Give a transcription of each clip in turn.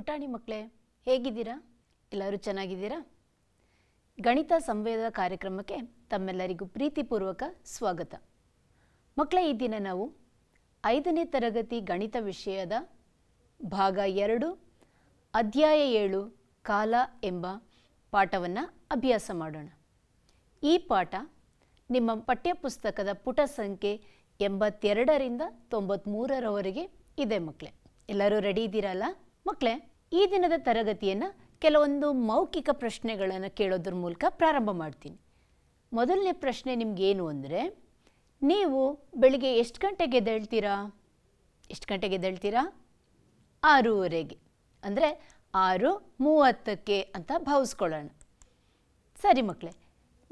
ಪುಟಾಣಿ ಮಕ್ಕಳೇ ಹೇಗಿದ್ದೀರಾ ಎಲ್ಲರೂ ಚೆನ್ನಾಗಿದ್ದೀರಾ ಗಣಿತ ಸಂವೇದ ಕಾರ್ಯಕ್ರಮಕ್ಕೆ ತಮ್ಮೆಲ್ಲರಿಗೂ ಪ್ರೀತಿಪೂರ್ವಕ ಸ್ವಾಗತ ಮಕ್ಕಳೇ ಈ ದಿನ ನಾವು ಐದನೇ ತರಗತಿ ಗಣಿತ ವಿಷಯದ ಭಾಗ ಎರಡು ಅಧ್ಯಾಯ ಏಳು ಕಾಲ ಎಂಬ ಪಾಠವನ್ನು ಅಭ್ಯಾಸ ಮಾಡೋಣ ಈ ಪಾಠ ನಿಮ್ಮ ಪಠ್ಯಪುಸ್ತಕದ ಪುಟ ಸಂಖ್ಯೆ ಎಂಬತ್ತೆರಡರಿಂದ ತೊಂಬತ್ತ್ಮೂರರವರೆಗೆ ಇದೆ ಮಕ್ಕಳೇ ಎಲ್ಲರೂ ರೆಡಿ ಇದ್ದೀರಲ್ಲ ಮಕ್ಕಳೇ ಈ ದಿನದ ತರಗತಿಯನ್ನು ಕೆಲವೊಂದು ಮೌಖಿಕ ಪ್ರಶ್ನೆಗಳನ್ನು ಕೇಳೋದ್ರ ಮೂಲಕ ಪ್ರಾರಂಭ ಮಾಡ್ತೀನಿ ಮೊದಲನೇ ಪ್ರಶ್ನೆ ನಿಮಗೇನು ಅಂದರೆ ನೀವು ಬೆಳಿಗ್ಗೆ ಎಷ್ಟು ಗಂಟೆಗೆ ಎದ್ದೇಳ್ತೀರಾ ಎಷ್ಟು ಗಂಟೆಗೆ ಎದ್ದೇಳ್ತೀರಾ ಆರೂವರೆಗೆ ಅಂದರೆ ಆರು ಮೂವತ್ತಕ್ಕೆ ಅಂತ ಭಾವಿಸ್ಕೊಳ್ಳೋಣ ಸರಿ ಮಕ್ಕಳೇ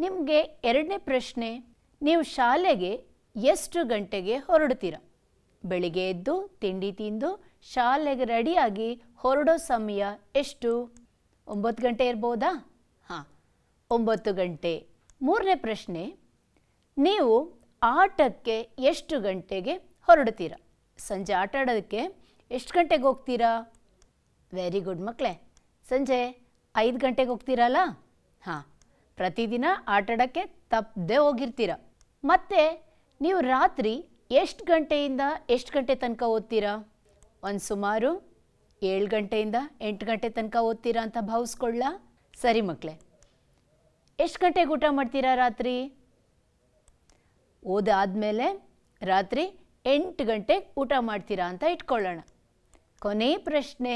ನಿಮಗೆ ಎರಡನೇ ಪ್ರಶ್ನೆ ನೀವು ಶಾಲೆಗೆ ಎಷ್ಟು ಗಂಟೆಗೆ ಹೊರಡ್ತೀರಾ ಬೆಳಿಗ್ಗೆ ಎದ್ದು ತಿಂಡಿ ತಿಂದು ಶಾಲೆಗೆ ರೆಡಿಯಾಗಿ ಹೊರಡೋ ಸಮಯ ಎಷ್ಟು ಒಂಬತ್ತು ಗಂಟೆ ಇರ್ಬೋದಾ ಹಾಂ ಒಂಬತ್ತು ಗಂಟೆ ಮೂರನೇ ಪ್ರಶ್ನೆ ನೀವು ಆಟಕ್ಕೆ ಎಷ್ಟು ಗಂಟೆಗೆ ಹೊರಡ್ತೀರಾ ಸಂಜೆ ಆಟ ಆಡೋದಕ್ಕೆ ಎಷ್ಟು ಗಂಟೆಗೆ ಹೋಗ್ತೀರಾ ವೆರಿ ಗುಡ್ ಮಕ್ಕಳೇ ಸಂಜೆ ಐದು ಗಂಟೆಗೆ ಹೋಗ್ತೀರಲ್ಲ ಹಾಂ ಪ್ರತಿದಿನ ಆಟಾಡೋಕ್ಕೆ ತಪ್ಪದೆ ಹೋಗಿರ್ತೀರ ಮತ್ತು ನೀವು ರಾತ್ರಿ ಎಷ್ಟು ಗಂಟೆಯಿಂದ ಎಷ್ಟು ಗಂಟೆ ತನಕ ಓದ್ತೀರಾ ಒಂದು ಸುಮಾರು ಏಳು ಗಂಟೆಯಿಂದ ಎಂಟು ಗಂಟೆ ತನಕ ಓದ್ತೀರಾ ಅಂತ ಭಾವಿಸ್ಕೊಳ್ಳ ಸರಿ ಮಕ್ಕಳೇ ಎಷ್ಟು ಗಂಟೆಗೆ ಊಟ ಮಾಡ್ತೀರಾ ರಾತ್ರಿ ಓದಾದಮೇಲೆ ರಾತ್ರಿ ಎಂಟು ಗಂಟೆಗೆ ಊಟ ಮಾಡ್ತೀರಾ ಅಂತ ಇಟ್ಕೊಳ್ಳೋಣ ಕೊನೆಯ ಪ್ರಶ್ನೆ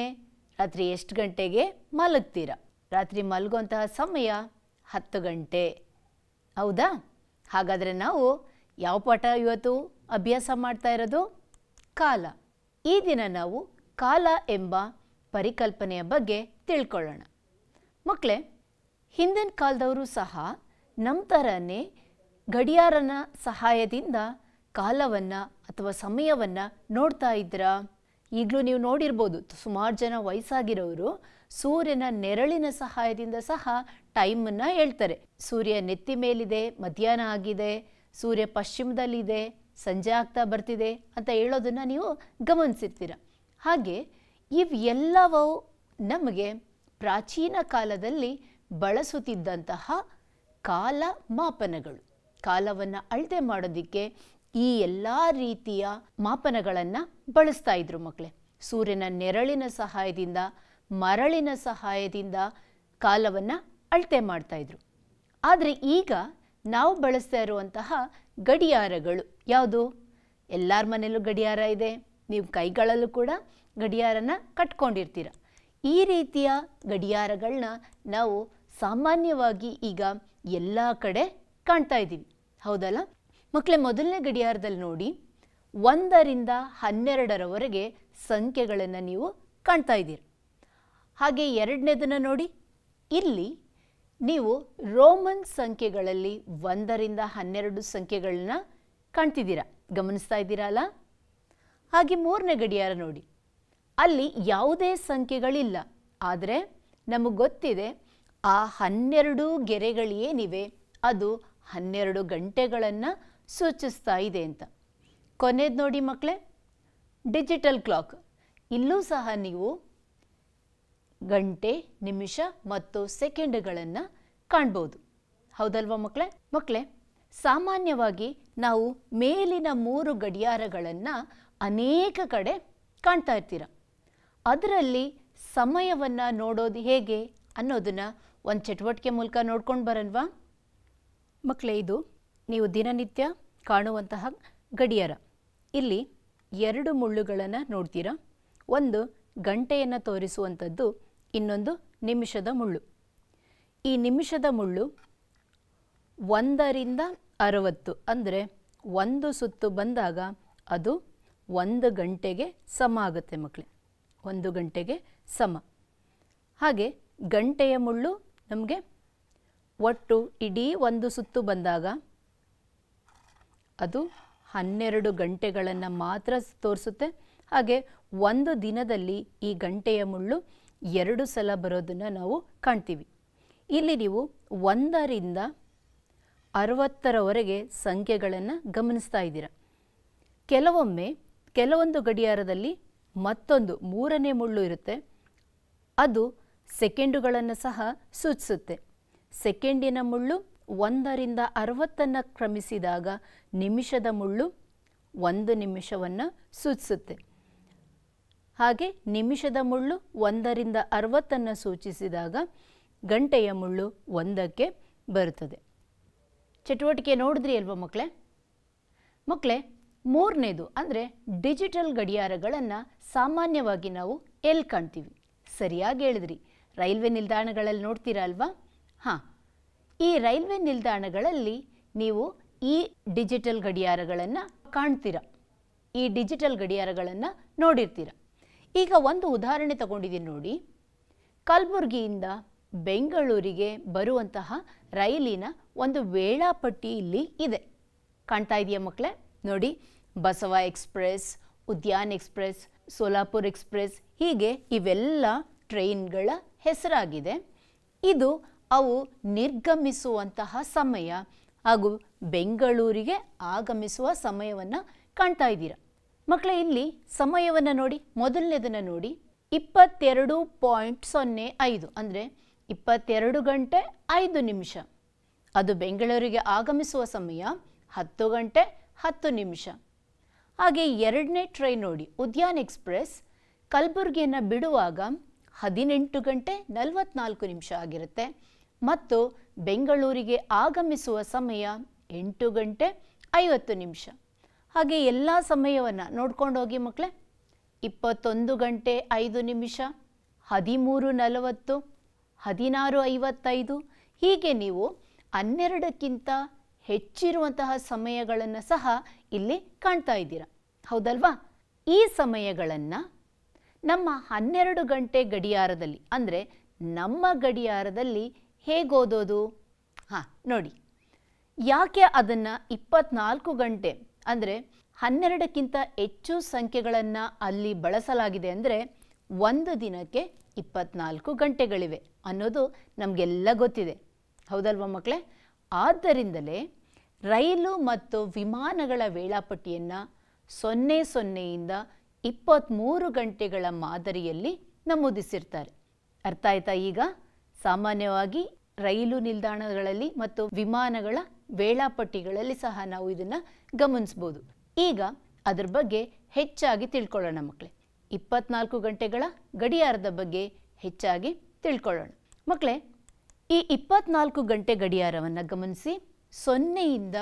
ರಾತ್ರಿ ಎಷ್ಟು ಗಂಟೆಗೆ ಮಲಗ್ತೀರಾ ರಾತ್ರಿ ಮಲಗುವಂತಹ ಸಮಯ ಹತ್ತು ಗಂಟೆ ಹೌದಾ ಹಾಗಾದರೆ ನಾವು ಯಾವ ಪಾಠ ಇವತ್ತು ಅಭ್ಯಾಸ ಮಾಡ್ತಾ ಇರೋದು ಕಾಲ ಈ ದಿನ ನಾವು ಕಾಲ ಎಂಬ ಪರಿಕಲ್ಪನೆಯ ಬಗ್ಗೆ ತಿಳ್ಕೊಳ್ಳೋಣ ಮಕ್ಕಳೇ ಹಿಂದಿನ ಕಾಲದವರು ಸಹ ನಮ್ಮ ಥರನೇ ಗಡಿಯಾರನ ಸಹಾಯದಿಂದ ಕಾಲವನ್ನು ಅಥವಾ ಸಮಯವನ್ನು ನೋಡ್ತಾ ಇದ್ರ ಈಗಲೂ ನೀವು ನೋಡಿರ್ಬೋದು ಸುಮಾರು ಜನ ವಯಸ್ಸಾಗಿರೋರು ಸೂರ್ಯನ ನೆರಳಿನ ಸಹಾಯದಿಂದ ಸಹ ಟೈಮನ್ನು ಹೇಳ್ತಾರೆ ಸೂರ್ಯ ನೆತ್ತಿ ಮೇಲಿದೆ ಮಧ್ಯಾಹ್ನ ಆಗಿದೆ ಸೂರ್ಯ ಪಶ್ಚಿಮದಲ್ಲಿದೆ ಸಂಜೆ ಆಗ್ತಾ ಬರ್ತಿದೆ ಅಂತ ಹೇಳೋದನ್ನು ನೀವು ಗಮನಿಸಿರ್ತೀರ ಹಾಗೆ ಇವೆಲ್ಲವೂ ನಮಗೆ ಪ್ರಾಚೀನ ಕಾಲದಲ್ಲಿ ಬಳಸುತ್ತಿದ್ದಂತಹ ಕಾಲ ಮಾಪನಗಳು ಕಾಲವನ್ನು ಅಳತೆ ಮಾಡೋದಕ್ಕೆ ಈ ಎಲ್ಲ ರೀತಿಯ ಮಾಪನಗಳನ್ನು ಬಳಸ್ತಾ ಇದ್ರು ಮಕ್ಕಳೇ ಸೂರ್ಯನ ನೆರಳಿನ ಸಹಾಯದಿಂದ ಮರಳಿನ ಸಹಾಯದಿಂದ ಕಾಲವನ್ನು ಅಳತೆ ಮಾಡ್ತಾಯಿದ್ರು ಆದರೆ ಈಗ ನಾವು ಬಳಸ್ತಾ ಇರುವಂತಹ ಗಡಿಯಾರಗಳು ಯಾವುದು ಎಲ್ಲರ ಮನೆಯಲ್ಲೂ ಗಡಿಯಾರ ಇದೆ ನೀವು ಕೈಗಳಲ್ಲೂ ಕೂಡ ಗಡಿಯಾರನ ಕಟ್ಕೊಂಡಿರ್ತೀರ ಈ ರೀತಿಯ ಗಡಿಯಾರಗಳನ್ನ ನಾವು ಸಾಮಾನ್ಯವಾಗಿ ಈಗ ಎಲ್ಲ ಕಡೆ ಕಾಣ್ತಾ ಇದ್ದೀವಿ ಹೌದಲ್ಲ ಮಕ್ಕಳೇ ಮೊದಲನೇ ಗಡಿಯಾರದಲ್ಲಿ ನೋಡಿ ಒಂದರಿಂದ ಹನ್ನೆರಡರವರೆಗೆ ಸಂಖ್ಯೆಗಳನ್ನು ನೀವು ಕಾಣ್ತಾ ಇದ್ದೀರ ಹಾಗೆ ಎರಡನೇದನ್ನು ನೋಡಿ ಇಲ್ಲಿ ನೀವು ರೋಮನ್ ಸಂಖ್ಯೆಗಳಲ್ಲಿ ಒಂದರಿಂದ ಹನ್ನೆರಡು ಸಂಖ್ಯೆಗಳನ್ನ ಕಾಣ್ತಿದ್ದೀರಾ ಗಮನಿಸ್ತಾ ಅಲ್ಲ ಹಾಗೆ ಮೂರನೇ ಗಡಿಯಾರ ನೋಡಿ ಅಲ್ಲಿ ಯಾವುದೇ ಸಂಖ್ಯೆಗಳಿಲ್ಲ ಆದರೆ ನಮಗೆ ಗೊತ್ತಿದೆ ಆ ಹನ್ನೆರಡು ಗೆರೆಗಳೇನಿವೆ ಅದು ಹನ್ನೆರಡು ಗಂಟೆಗಳನ್ನು ಸೂಚಿಸ್ತಾ ಇದೆ ಅಂತ ಕೊನೆಯದು ನೋಡಿ ಮಕ್ಕಳೇ ಡಿಜಿಟಲ್ ಕ್ಲಾಕ್ ಇಲ್ಲೂ ಸಹ ನೀವು ಗಂಟೆ ನಿಮಿಷ ಮತ್ತು ಸೆಕೆಂಡ್ಗಳನ್ನು ಕಾಣ್ಬೋದು ಹೌದಲ್ವಾ ಮಕ್ಕಳೇ ಮಕ್ಕಳೇ ಸಾಮಾನ್ಯವಾಗಿ ನಾವು ಮೇಲಿನ ಮೂರು ಗಡಿಯಾರಗಳನ್ನು ಅನೇಕ ಕಡೆ ಕಾಣ್ತಾ ಇರ್ತೀರ ಅದರಲ್ಲಿ ಸಮಯವನ್ನು ನೋಡೋದು ಹೇಗೆ ಅನ್ನೋದನ್ನು ಒಂದು ಚಟುವಟಿಕೆ ಮೂಲಕ ನೋಡ್ಕೊಂಡು ಬರಲ್ವಾ ಮಕ್ಕಳೇ ಇದು ನೀವು ದಿನನಿತ್ಯ ಕಾಣುವಂತಹ ಗಡಿಯಾರ ಇಲ್ಲಿ ಎರಡು ಮುಳ್ಳುಗಳನ್ನು ನೋಡ್ತೀರಾ ಒಂದು ಗಂಟೆಯನ್ನು ತೋರಿಸುವಂಥದ್ದು ಇನ್ನೊಂದು ನಿಮಿಷದ ಮುಳ್ಳು ಈ ನಿಮಿಷದ ಮುಳ್ಳು ಒಂದರಿಂದ ಅರವತ್ತು ಅಂದರೆ ಒಂದು ಸುತ್ತು ಬಂದಾಗ ಅದು ಒಂದು ಗಂಟೆಗೆ ಸಮ ಆಗುತ್ತೆ ಮಕ್ಕಳೇ ಒಂದು ಗಂಟೆಗೆ ಸಮ ಹಾಗೆ ಗಂಟೆಯ ಮುಳ್ಳು ನಮಗೆ ಒಟ್ಟು ಇಡೀ ಒಂದು ಸುತ್ತು ಬಂದಾಗ ಅದು ಹನ್ನೆರಡು ಗಂಟೆಗಳನ್ನು ಮಾತ್ರ ತೋರಿಸುತ್ತೆ ಹಾಗೆ ಒಂದು ದಿನದಲ್ಲಿ ಈ ಗಂಟೆಯ ಮುಳ್ಳು ಎರಡು ಸಲ ಬರೋದನ್ನು ನಾವು ಕಾಣ್ತೀವಿ ಇಲ್ಲಿ ನೀವು ಒಂದರಿಂದ ಅರವತ್ತರವರೆಗೆ ಸಂಖ್ಯೆಗಳನ್ನು ಗಮನಿಸ್ತಾ ಇದ್ದೀರ ಕೆಲವೊಮ್ಮೆ ಕೆಲವೊಂದು ಗಡಿಯಾರದಲ್ಲಿ ಮತ್ತೊಂದು ಮೂರನೇ ಮುಳ್ಳು ಇರುತ್ತೆ ಅದು ಸೆಕೆಂಡುಗಳನ್ನು ಸಹ ಸೂಚಿಸುತ್ತೆ ಸೆಕೆಂಡಿನ ಮುಳ್ಳು ಒಂದರಿಂದ ಅರವತ್ತನ್ನು ಕ್ರಮಿಸಿದಾಗ ನಿಮಿಷದ ಮುಳ್ಳು ಒಂದು ನಿಮಿಷವನ್ನು ಸೂಚಿಸುತ್ತೆ ಹಾಗೆ ನಿಮಿಷದ ಮುಳ್ಳು ಒಂದರಿಂದ ಅರವತ್ತನ್ನು ಸೂಚಿಸಿದಾಗ ಗಂಟೆಯ ಮುಳ್ಳು ಒಂದಕ್ಕೆ ಬರುತ್ತದೆ ಚಟುವಟಿಕೆ ನೋಡಿದ್ರಿ ಅಲ್ವ ಮಕ್ಕಳೇ ಮಕ್ಕಳೇ ಮೂರನೇದು ಅಂದರೆ ಡಿಜಿಟಲ್ ಗಡಿಯಾರಗಳನ್ನು ಸಾಮಾನ್ಯವಾಗಿ ನಾವು ಎಲ್ಲಿ ಕಾಣ್ತೀವಿ ಸರಿಯಾಗಿ ಹೇಳಿದ್ರಿ ರೈಲ್ವೆ ನಿಲ್ದಾಣಗಳಲ್ಲಿ ನೋಡ್ತೀರಾ ಅಲ್ವಾ ಹಾಂ ಈ ರೈಲ್ವೆ ನಿಲ್ದಾಣಗಳಲ್ಲಿ ನೀವು ಈ ಡಿಜಿಟಲ್ ಗಡಿಯಾರಗಳನ್ನು ಕಾಣ್ತೀರ ಈ ಡಿಜಿಟಲ್ ಗಡಿಯಾರಗಳನ್ನು ನೋಡಿರ್ತೀರ ಈಗ ಒಂದು ಉದಾಹರಣೆ ತಗೊಂಡಿದ್ದೀನಿ ನೋಡಿ ಕಲಬುರಗಿಯಿಂದ ಬೆಂಗಳೂರಿಗೆ ಬರುವಂತಹ ರೈಲಿನ ಒಂದು ವೇಳಾಪಟ್ಟಿ ಇಲ್ಲಿ ಇದೆ ಕಾಣ್ತಾ ಇದೆಯಾ ಮಕ್ಕಳೇ ನೋಡಿ Basava express Udyan express Solapur express ಹೀಗೆ ಇವೆಲ್ಲ ಟ್ರೈನ್ಗಳ ಹೆಸರಾಗಿದೆ ಇದು ಅವು ನಿರ್ಗಮಿಸುವಂತಹ ಸಮಯ ಹಾಗೂ ಬೆಂಗಳೂರಿಗೆ ಆಗಮಿಸುವ ಸಮಯವನ್ನು ಕಾಣ್ತಾ ಇದ್ದೀರ ಮಕ್ಕಳೇ ಇಲ್ಲಿ ಸಮಯವನ್ನು ನೋಡಿ ಮೊದಲನೇದನ್ನು ನೋಡಿ ಇಪ್ಪತ್ತೆರಡು ಪಾಯಿಂಟ್ ಸೊನ್ನೆ ಐದು ಅಂದರೆ ಇಪ್ಪತ್ತೆರಡು ಗಂಟೆ ಐದು ನಿಮಿಷ ಅದು ಬೆಂಗಳೂರಿಗೆ ಆಗಮಿಸುವ ಸಮಯ ಹತ್ತು ಗಂಟೆ ಹತ್ತು ನಿಮಿಷ ಹಾಗೆ ಎರಡನೇ ಟ್ರೈನ್ ನೋಡಿ ಉದ್ಯಾನ್ ಎಕ್ಸ್ಪ್ರೆಸ್ ಕಲಬುರಗಿಯನ್ನು ಬಿಡುವಾಗ ಹದಿನೆಂಟು ಗಂಟೆ ನಲವತ್ನಾಲ್ಕು ನಿಮಿಷ ಆಗಿರುತ್ತೆ ಮತ್ತು ಬೆಂಗಳೂರಿಗೆ ಆಗಮಿಸುವ ಸಮಯ ಎಂಟು ಗಂಟೆ ಐವತ್ತು ನಿಮಿಷ ಹಾಗೆ ಎಲ್ಲ ಸಮಯವನ್ನು ನೋಡ್ಕೊಂಡು ಹೋಗಿ ಮಕ್ಕಳೇ ಇಪ್ಪತ್ತೊಂದು ಗಂಟೆ ಐದು ನಿಮಿಷ ಹದಿಮೂರು ನಲವತ್ತು ಹದಿನಾರು ಐವತ್ತೈದು ಹೀಗೆ ನೀವು ಹನ್ನೆರಡಕ್ಕಿಂತ ಹೆಚ್ಚಿರುವಂತಹ ಸಮಯಗಳನ್ನು ಸಹ ಇಲ್ಲಿ ಕಾಣ್ತಾ ಇದ್ದೀರ ಹೌದಲ್ವಾ ಈ ಸಮಯಗಳನ್ನು ನಮ್ಮ ಹನ್ನೆರಡು ಗಂಟೆ ಗಡಿಯಾರದಲ್ಲಿ ಅಂದರೆ ನಮ್ಮ ಗಡಿಯಾರದಲ್ಲಿ ಹೇಗೆ ಓದೋದು ಹಾಂ ನೋಡಿ ಯಾಕೆ ಅದನ್ನು ಇಪ್ಪತ್ನಾಲ್ಕು ಗಂಟೆ ಅಂದರೆ ಹನ್ನೆರಡಕ್ಕಿಂತ ಹೆಚ್ಚು ಸಂಖ್ಯೆಗಳನ್ನು ಅಲ್ಲಿ ಬಳಸಲಾಗಿದೆ ಅಂದರೆ ಒಂದು ದಿನಕ್ಕೆ ಇಪ್ಪತ್ನಾಲ್ಕು ಗಂಟೆಗಳಿವೆ ಅನ್ನೋದು ನಮಗೆಲ್ಲ ಗೊತ್ತಿದೆ ಹೌದಲ್ವ ಮಕ್ಕಳೇ ಆದ್ದರಿಂದಲೇ ರೈಲು ಮತ್ತು ವಿಮಾನಗಳ ವೇಳಾಪಟ್ಟಿಯನ್ನು ಸೊನ್ನೆ ಸೊನ್ನೆಯಿಂದ ಇಪ್ಪತ್ತ್ಮೂರು ಗಂಟೆಗಳ ಮಾದರಿಯಲ್ಲಿ ನಮೂದಿಸಿರ್ತಾರೆ ಅರ್ಥ ಆಯ್ತಾ ಈಗ ಸಾಮಾನ್ಯವಾಗಿ ರೈಲು ನಿಲ್ದಾಣಗಳಲ್ಲಿ ಮತ್ತು ವಿಮಾನಗಳ ವೇಳಾಪಟ್ಟಿಗಳಲ್ಲಿ ಸಹ ನಾವು ಇದನ್ನು ಗಮನಿಸ್ಬೋದು ಈಗ ಅದರ ಬಗ್ಗೆ ಹೆಚ್ಚಾಗಿ ತಿಳ್ಕೊಳ್ಳೋಣ ಮಕ್ಕಳೇ ಇಪ್ಪತ್ನಾಲ್ಕು ಗಂಟೆಗಳ ಗಡಿಯಾರದ ಬಗ್ಗೆ ಹೆಚ್ಚಾಗಿ ತಿಳ್ಕೊಳ್ಳೋಣ ಮಕ್ಕಳೇ ಈ ಇಪ್ಪತ್ನಾಲ್ಕು ಗಂಟೆ ಗಡಿಯಾರವನ್ನು ಗಮನಿಸಿ ಸೊನ್ನೆಯಿಂದ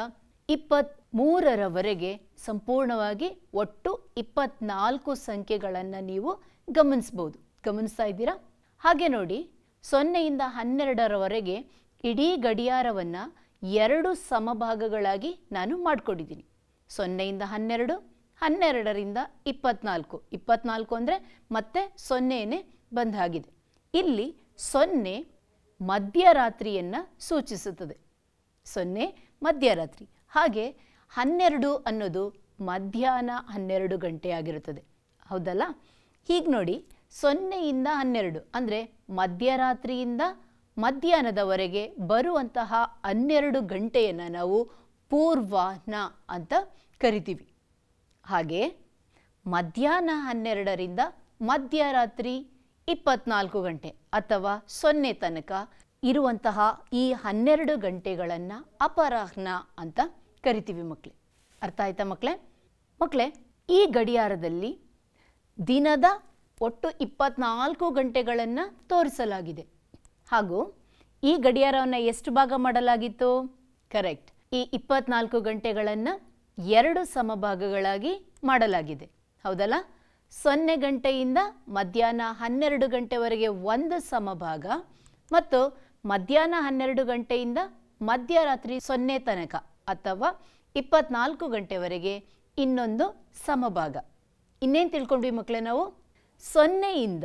ಇಪ್ಪತ್ತ್ಮೂರರವರೆಗೆ ಸಂಪೂರ್ಣವಾಗಿ ಒಟ್ಟು ಇಪ್ಪತ್ನಾಲ್ಕು ಸಂಖ್ಯೆಗಳನ್ನು ನೀವು ಗಮನಿಸ್ಬೋದು ಗಮನಿಸ್ತಾ ಇದ್ದೀರಾ ಹಾಗೆ ನೋಡಿ ಸೊನ್ನೆಯಿಂದ ಹನ್ನೆರಡರವರೆಗೆ ಇಡೀ ಗಡಿಯಾರವನ್ನು ಎರಡು ಸಮಭಾಗಗಳಾಗಿ ನಾನು ಮಾಡಿಕೊಂಡಿದ್ದೀನಿ ಸೊನ್ನೆಯಿಂದ ಹನ್ನೆರಡು ಹನ್ನೆರಡರಿಂದ ಇಪ್ಪತ್ನಾಲ್ಕು ಇಪ್ಪತ್ನಾಲ್ಕು ಅಂದರೆ ಮತ್ತೆ ಸೊನ್ನೆಯೇ ಬಂದಾಗಿದೆ ಇಲ್ಲಿ ಸೊನ್ನೆ ಮಧ್ಯರಾತ್ರಿಯನ್ನು ಸೂಚಿಸುತ್ತದೆ ಸೊನ್ನೆ ಮಧ್ಯರಾತ್ರಿ ಹಾಗೆ ಹನ್ನೆರಡು ಅನ್ನೋದು ಮಧ್ಯಾಹ್ನ ಹನ್ನೆರಡು ಗಂಟೆ ಆಗಿರುತ್ತದೆ ಹೌದಲ್ಲ ಹೀಗೆ ನೋಡಿ ಸೊನ್ನೆಯಿಂದ ಹನ್ನೆರಡು ಅಂದರೆ ಮಧ್ಯರಾತ್ರಿಯಿಂದ ಮಧ್ಯಾಹ್ನದವರೆಗೆ ಬರುವಂತಹ ಹನ್ನೆರಡು ಗಂಟೆಯನ್ನು ನಾವು ಪೂರ್ವಾಹ್ನ ಅಂತ ಕರಿತೀವಿ ಹಾಗೆ ಮಧ್ಯಾಹ್ನ ಹನ್ನೆರಡರಿಂದ ಮಧ್ಯರಾತ್ರಿ ಇಪ್ಪತ್ನಾಲ್ಕು ಗಂಟೆ ಅಥವಾ ಸೊನ್ನೆ ತನಕ ಇರುವಂತಹ ಈ ಹನ್ನೆರಡು ಗಂಟೆಗಳನ್ನು ಅಪರಾಹ್ನ ಅಂತ ಕರಿತೀವಿ ಮಕ್ಕಳೇ ಅರ್ಥ ಆಯ್ತಾ ಮಕ್ಕಳೇ ಮಕ್ಕಳೇ ಈ ಗಡಿಯಾರದಲ್ಲಿ ದಿನದ ಒಟ್ಟು ಇಪ್ಪತ್ನಾಲ್ಕು ಗಂಟೆಗಳನ್ನು ತೋರಿಸಲಾಗಿದೆ ಹಾಗೂ ಈ ಗಡಿಯಾರವನ್ನು ಎಷ್ಟು ಭಾಗ ಮಾಡಲಾಗಿತ್ತು ಕರೆಕ್ಟ್ ಈ ಇಪ್ಪತ್ನಾಲ್ಕು ಗಂಟೆಗಳನ್ನು ಎರಡು ಸಮಭಾಗಗಳಾಗಿ ಮಾಡಲಾಗಿದೆ ಹೌದಲ್ಲ ಸೊನ್ನೆ ಗಂಟೆಯಿಂದ ಮಧ್ಯಾಹ್ನ ಹನ್ನೆರಡು ಗಂಟೆವರೆಗೆ ಒಂದು ಸಮಭಾಗ ಮತ್ತು ಮಧ್ಯಾಹ್ನ ಹನ್ನೆರಡು ಗಂಟೆಯಿಂದ ಮಧ್ಯರಾತ್ರಿ ಸೊನ್ನೆ ತನಕ ಅಥವಾ ಇಪ್ಪತ್ನಾಲ್ಕು ಗಂಟೆವರೆಗೆ ಇನ್ನೊಂದು ಸಮಭಾಗ ಇನ್ನೇನು ತಿಳ್ಕೊಂಡ್ವಿ ಮಕ್ಕಳೇ ನಾವು ಸೊನ್ನೆಯಿಂದ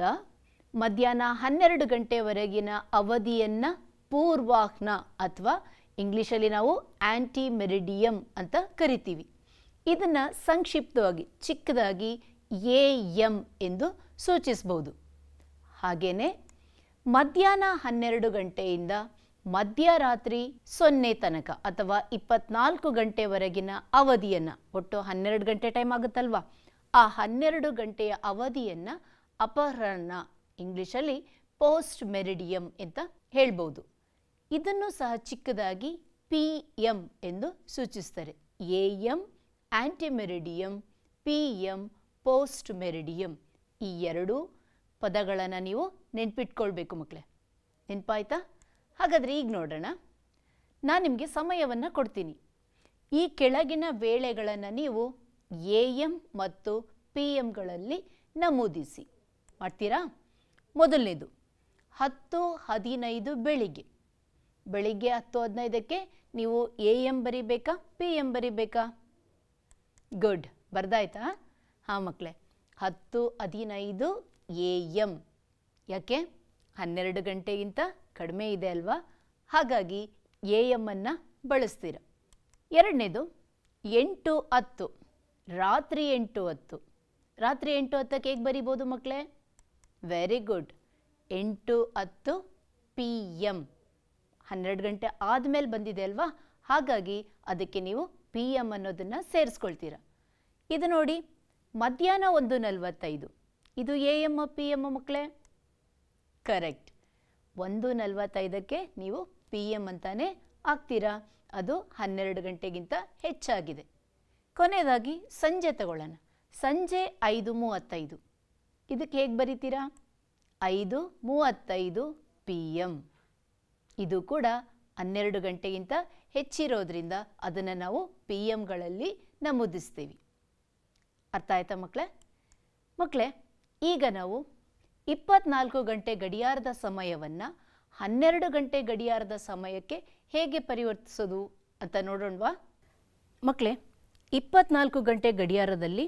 ಮಧ್ಯಾಹ್ನ ಹನ್ನೆರಡು ಗಂಟೆವರೆಗಿನ ಅವಧಿಯನ್ನು ಪೂರ್ವಾಹ್ನ ಅಥವಾ ಇಂಗ್ಲೀಷಲ್ಲಿ ನಾವು ಆ್ಯಂಟಿ ಮೆರಿಡಿಯಮ್ ಅಂತ ಕರಿತೀವಿ ಇದನ್ನು ಸಂಕ್ಷಿಪ್ತವಾಗಿ ಚಿಕ್ಕದಾಗಿ ಎ ಎಂ ಎಂದು ಸೂಚಿಸಬಹುದು ಹಾಗೆಯೇ ಮಧ್ಯಾಹ್ನ ಹನ್ನೆರಡು ಗಂಟೆಯಿಂದ ಮಧ್ಯರಾತ್ರಿ ಸೊನ್ನೆ ತನಕ ಅಥವಾ ಇಪ್ಪತ್ನಾಲ್ಕು ಗಂಟೆವರೆಗಿನ ಅವಧಿಯನ್ನು ಒಟ್ಟು ಹನ್ನೆರಡು ಗಂಟೆ ಟೈಮ್ ಆಗುತ್ತಲ್ವಾ ಆ ಹನ್ನೆರಡು ಗಂಟೆಯ ಅವಧಿಯನ್ನು ಅಪಹರಣ ಇಂಗ್ಲೀಷಲ್ಲಿ ಪೋಸ್ಟ್ ಮೆರಿಡಿಯಂ ಅಂತ ಹೇಳ್ಬೋದು ಇದನ್ನು ಸಹ ಚಿಕ್ಕದಾಗಿ ಪಿ ಎಂ ಎಂದು ಸೂಚಿಸ್ತಾರೆ A M ante meridiem P M post meridiem ಈ ಎರಡೂ ಪದಗಳನ್ನು ನೀವು ನೆನ್ಪಿಟ್ಕೊಳ್ಬೇಕು ಮಕ್ಕಳೇ ನೆನಪಾಯ್ತಾ ಹಾಗಾದರೆ ಈಗ ನೋಡೋಣ ನಾನು ನಿಮಗೆ ಸಮಯವನ್ನು ಕೊಡ್ತೀನಿ ಈ ಕೆಳಗಿನ ವೇಳೆಗಳನ್ನು ನೀವು ಎ ಎಂ ಮತ್ತು ಪಿ ಎಂಗಳಲ್ಲಿ ನಮೂದಿಸಿ ಮಾಡ್ತೀರಾ ಮೊದಲನೇದು ಹತ್ತು ಹದಿನೈದು ಬೆಳಿಗ್ಗೆ ಬೆಳಿಗ್ಗೆ ಹತ್ತು ಹದಿನೈದಕ್ಕೆ ನೀವು ಎ ಎಮ್ ಬರಿಬೇಕಾ ಪಿ ಎಮ್ ಬರಿಬೇಕಾ ಗುಡ್ ಬರ್ದಾಯ್ತಾ ಹಾಂ ಮಕ್ಕಳೇ ಹತ್ತು ಹದಿನೈದು ಎ ಎಮ್ ಯಾಕೆ ಹನ್ನೆರಡು ಗಂಟೆಗಿಂತ ಕಡಿಮೆ ಇದೆ ಅಲ್ವಾ ಹಾಗಾಗಿ ಎ ಎಮ್ಮನ್ನು ಬಳಸ್ತೀರ ಎರಡನೇದು ಎಂಟು ಹತ್ತು ರಾತ್ರಿ ಎಂಟು ಹತ್ತು ರಾತ್ರಿ ಎಂಟು ಹತ್ತಕ್ಕೆ ಹೇಗೆ ಬರಿಬೋದು ಮಕ್ಕಳೇ ವೆರಿ ಗುಡ್ ಎಂಟು ಹತ್ತು ಪಿ ಎಮ್ ಹನ್ನೆರಡು ಗಂಟೆ ಆದಮೇಲೆ ಬಂದಿದೆ ಅಲ್ವಾ ಹಾಗಾಗಿ ಅದಕ್ಕೆ ನೀವು ಪಿ ಎಮ್ ಅನ್ನೋದನ್ನು ಸೇರಿಸ್ಕೊಳ್ತೀರ ಇದು ನೋಡಿ ಮಧ್ಯಾಹ್ನ ಒಂದು ನಲವತ್ತೈದು ಇದು ಎ ಎಮ್ ಪಿ ಎಮ್ ಮಕ್ಕಳೇ ಕರೆಕ್ಟ್ ಒಂದು ನಲವತ್ತೈದಕ್ಕೆ ನೀವು ಪಿ ಎಮ್ ಅಂತಾನೆ ಆಗ್ತೀರಾ ಅದು ಹನ್ನೆರಡು ಗಂಟೆಗಿಂತ ಹೆಚ್ಚಾಗಿದೆ ಕೊನೆಯದಾಗಿ ಸಂಜೆ ತಗೊಳ್ಳೋಣ ಸಂಜೆ ಐದು ಮೂವತ್ತೈದು ಇದಕ್ಕೆ ಹೇಗೆ ಬರೀತೀರಾ ಐದು ಮೂವತ್ತೈದು ಪಿ ಎಮ್ ಇದು ಕೂಡ ಹನ್ನೆರಡು ಗಂಟೆಗಿಂತ ಹೆಚ್ಚಿರೋದ್ರಿಂದ ಅದನ್ನು ನಾವು ಪಿ ಎಮ್ಗಳಲ್ಲಿ ನಮೂದಿಸ್ತೀವಿ ಅರ್ಥ ಆಯ್ತಾ ಮಕ್ಕಳೇ ಮಕ್ಕಳೇ ಈಗ ನಾವು ಇಪ್ಪತ್ನಾಲ್ಕು ಗಂಟೆ ಗಡಿಯಾರದ ಸಮಯವನ್ನು ಹನ್ನೆರಡು ಗಂಟೆ ಗಡಿಯಾರದ ಸಮಯಕ್ಕೆ ಹೇಗೆ ಪರಿವರ್ತಿಸೋದು ಅಂತ ನೋಡೋಣವಾ ಮಕ್ಕಳೇ ಇಪ್ಪತ್ನಾಲ್ಕು ಗಂಟೆ ಗಡಿಯಾರದಲ್ಲಿ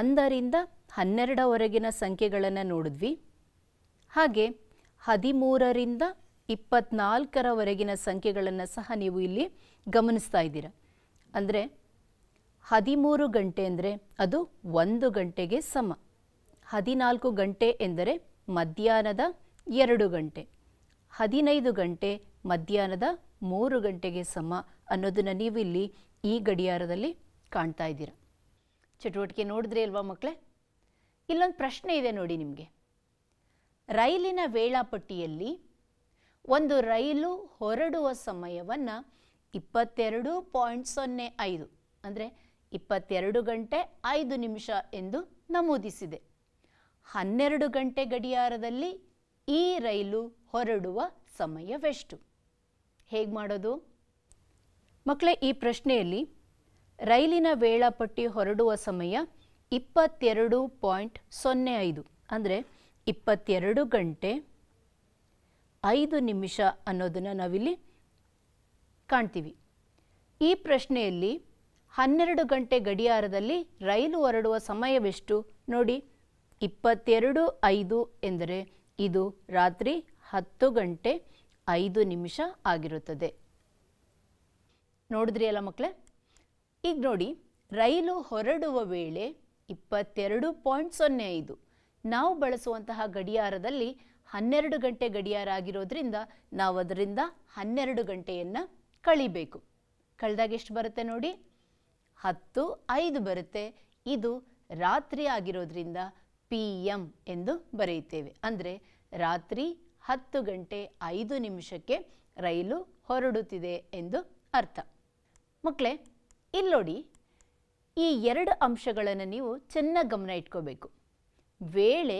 ಒಂದರಿಂದ ಹನ್ನೆರಡವರೆಗಿನ ಸಂಖ್ಯೆಗಳನ್ನು ನೋಡಿದ್ವಿ ಹಾಗೆ ಹದಿಮೂರರಿಂದ ಇಪ್ಪತ್ನಾಲ್ಕರವರೆಗಿನ ಸಂಖ್ಯೆಗಳನ್ನು ಸಹ ನೀವು ಇಲ್ಲಿ ಗಮನಿಸ್ತಾ ಇದ್ದೀರ ಅಂದರೆ ಹದಿಮೂರು ಗಂಟೆ ಅಂದರೆ ಅದು ಒಂದು ಗಂಟೆಗೆ ಸಮ ಹದಿನಾಲ್ಕು ಗಂಟೆ ಎಂದರೆ ಮಧ್ಯಾಹ್ನದ ಎರಡು ಗಂಟೆ ಹದಿನೈದು ಗಂಟೆ ಮಧ್ಯಾಹ್ನದ ಮೂರು ಗಂಟೆಗೆ ಸಮ ಅನ್ನೋದನ್ನು ನೀವು ಇಲ್ಲಿ ಈ ಗಡಿಯಾರದಲ್ಲಿ ಕಾಣ್ತಾ ಇದ್ದೀರ ಚಟುವಟಿಕೆ ನೋಡಿದ್ರೆ ಅಲ್ವಾ ಮಕ್ಕಳೇ ಇಲ್ಲೊಂದು ಪ್ರಶ್ನೆ ಇದೆ ನೋಡಿ ನಿಮಗೆ ರೈಲಿನ ವೇಳಾಪಟ್ಟಿಯಲ್ಲಿ ಒಂದು ರೈಲು ಹೊರಡುವ ಸಮಯವನ್ನು ಇಪ್ಪತ್ತೆರಡು ಪಾಯಿಂಟ್ ಸೊನ್ನೆ ಐದು ಅಂದರೆ ಇಪ್ಪತ್ತೆರಡು ಗಂಟೆ ಐದು ನಿಮಿಷ ಎಂದು ನಮೂದಿಸಿದೆ ಹನ್ನೆರಡು ಗಂಟೆ ಗಡಿಯಾರದಲ್ಲಿ ಈ ರೈಲು ಹೊರಡುವ ಸಮಯವೆಷ್ಟು ಹೇಗೆ ಮಾಡೋದು ಮಕ್ಕಳೇ ಈ ಪ್ರಶ್ನೆಯಲ್ಲಿ ರೈಲಿನ ವೇಳಾಪಟ್ಟಿ ಹೊರಡುವ ಸಮಯ ಇಪ್ಪತ್ತೆರಡು ಪಾಯಿಂಟ್ ಸೊನ್ನೆ ಐದು ಅಂದರೆ ಇಪ್ಪತ್ತೆರಡು ಗಂಟೆ ಐದು ನಿಮಿಷ ಅನ್ನೋದನ್ನು ನಾವಿಲ್ಲಿ ಕಾಣ್ತೀವಿ ಈ ಪ್ರಶ್ನೆಯಲ್ಲಿ ಹನ್ನೆರಡು ಗಂಟೆ ಗಡಿಯಾರದಲ್ಲಿ ರೈಲು ಹೊರಡುವ ಸಮಯವೆಷ್ಟು ನೋಡಿ ಇಪ್ಪತ್ತೆರಡು ಐದು ಎಂದರೆ ಇದು ರಾತ್ರಿ ಹತ್ತು ಗಂಟೆ ಐದು ನಿಮಿಷ ಆಗಿರುತ್ತದೆ ನೋಡಿದ್ರಿ ಅಲ್ಲ ಮಕ್ಕಳೇ ಈಗ ನೋಡಿ ರೈಲು ಹೊರಡುವ ವೇಳೆ ಇಪ್ಪತ್ತೆರಡು ಪಾಯಿಂಟ್ ಸೊನ್ನೆ ಐದು ನಾವು ಬಳಸುವಂತಹ ಗಡಿಯಾರದಲ್ಲಿ ಹನ್ನೆರಡು ಗಂಟೆ ಗಡಿಯಾರ ಆಗಿರೋದ್ರಿಂದ ನಾವು ಅದರಿಂದ ಹನ್ನೆರಡು ಗಂಟೆಯನ್ನು ಕಳಿಬೇಕು ಕಳೆದಾಗ ಎಷ್ಟು ಬರುತ್ತೆ ನೋಡಿ ಹತ್ತು ಐದು ಬರುತ್ತೆ ಇದು ರಾತ್ರಿ ಆಗಿರೋದ್ರಿಂದ ಪಿ ಎಂ ಎಂದು ಬರೆಯುತ್ತೇವೆ ಅಂದರೆ ರಾತ್ರಿ ಹತ್ತು ಗಂಟೆ ಐದು ನಿಮಿಷಕ್ಕೆ ರೈಲು ಹೊರಡುತ್ತಿದೆ ಎಂದು ಅರ್ಥ ಮಕ್ಕಳೇ ಇಲ್ಲೋಡಿ ಈ ಎರಡು ಅಂಶಗಳನ್ನು ನೀವು ಚೆನ್ನಾಗಿ ಗಮನ ಇಟ್ಕೋಬೇಕು ವೇಳೆ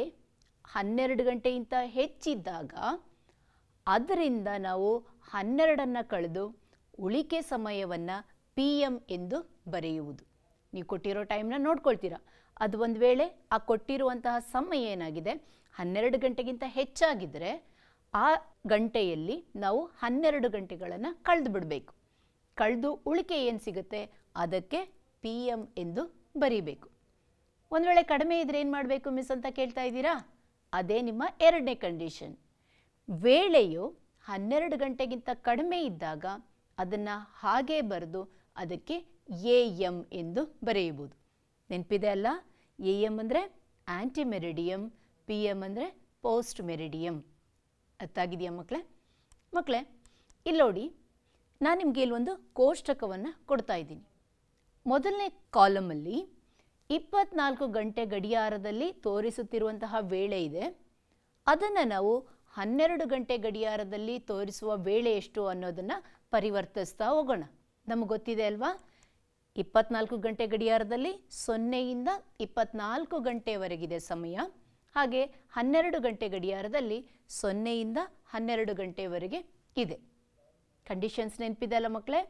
ಹನ್ನೆರಡು ಗಂಟೆಯಿಂದ ಹೆಚ್ಚಿದ್ದಾಗ ಅದರಿಂದ ನಾವು ಹನ್ನೆರಡನ್ನು ಕಳೆದು ಉಳಿಕೆ ಸಮಯವನ್ನು ಪಿ ಎಮ್ ಎಂದು ಬರೆಯುವುದು ನೀವು ಕೊಟ್ಟಿರೋ ಟೈಮ್ನ ನೋಡ್ಕೊಳ್ತೀರಾ ಅದು ಒಂದು ವೇಳೆ ಆ ಕೊಟ್ಟಿರುವಂತಹ ಸಮಯ ಏನಾಗಿದೆ ಹನ್ನೆರಡು ಗಂಟೆಗಿಂತ ಹೆಚ್ಚಾಗಿದ್ದರೆ ಆ ಗಂಟೆಯಲ್ಲಿ ನಾವು ಹನ್ನೆರಡು ಗಂಟೆಗಳನ್ನು ಕಳೆದು ಬಿಡಬೇಕು ಕಳೆದು ಉಳಿಕೆ ಏನು ಸಿಗುತ್ತೆ ಅದಕ್ಕೆ ಪಿ ಎಂ ಎಂದು ಬರೀಬೇಕು ಒಂದು ವೇಳೆ ಕಡಿಮೆ ಇದ್ರೆ ಏನು ಮಾಡಬೇಕು ಮಿಸ್ ಅಂತ ಕೇಳ್ತಾ ಇದ್ದೀರಾ ಅದೇ ನಿಮ್ಮ ಎರಡನೇ ಕಂಡೀಷನ್ ವೇಳೆಯು ಹನ್ನೆರಡು ಗಂಟೆಗಿಂತ ಕಡಿಮೆ ಇದ್ದಾಗ ಅದನ್ನು ಹಾಗೇ ಬರೆದು ಅದಕ್ಕೆ ಎ ಎಮ್ ಎಂದು ಬರೆಯಬಹುದು ನೆನಪಿದೆ ಅಲ್ಲ ಎ ಎಮ್ ಅಂದರೆ ಆ್ಯಂಟಿ ಮೆರಿಡಿಯಂ ಪಿ ಎಮ್ ಅಂದರೆ ಪೋಸ್ಟ್ ಮೆರಿಡಿಯಮ್ ಅತ್ತಾಗಿದೆಯಾ ಮಕ್ಕಳೇ ಮಕ್ಕಳೇ ಇಲ್ಲೋಡಿ ನಾನು ನಿಮಗೆ ಒಂದು ಕೋಷ್ಟಕವನ್ನು ಕೊಡ್ತಾ ಇದ್ದೀನಿ ಮೊದಲನೇ ಕಾಲಮಲ್ಲಿ ಇಪ್ಪತ್ನಾಲ್ಕು ಗಂಟೆ ಗಡಿಯಾರದಲ್ಲಿ ತೋರಿಸುತ್ತಿರುವಂತಹ ವೇಳೆ ಇದೆ ಅದನ್ನು ನಾವು ಹನ್ನೆರಡು ಗಂಟೆ ಗಡಿಯಾರದಲ್ಲಿ ತೋರಿಸುವ ವೇಳೆ ಎಷ್ಟು ಅನ್ನೋದನ್ನು ಪರಿವರ್ತಿಸ್ತಾ ಹೋಗೋಣ ನಮಗೆ ಗೊತ್ತಿದೆ ಅಲ್ವಾ ಇಪ್ಪತ್ನಾಲ್ಕು ಗಂಟೆ ಗಡಿಯಾರದಲ್ಲಿ ಸೊನ್ನೆಯಿಂದ ಇಪ್ಪತ್ನಾಲ್ಕು ಗಂಟೆವರೆಗಿದೆ ಸಮಯ ಹಾಗೆ ಹನ್ನೆರಡು ಗಂಟೆ ಗಡಿಯಾರದಲ್ಲಿ ಸೊನ್ನೆಯಿಂದ ಹನ್ನೆರಡು ಗಂಟೆವರೆಗೆ ಇದೆ ಕಂಡೀಷನ್ಸ್ ನೆನಪಿದೆ ಅಲ್ಲ ಮಕ್ಕಳೇ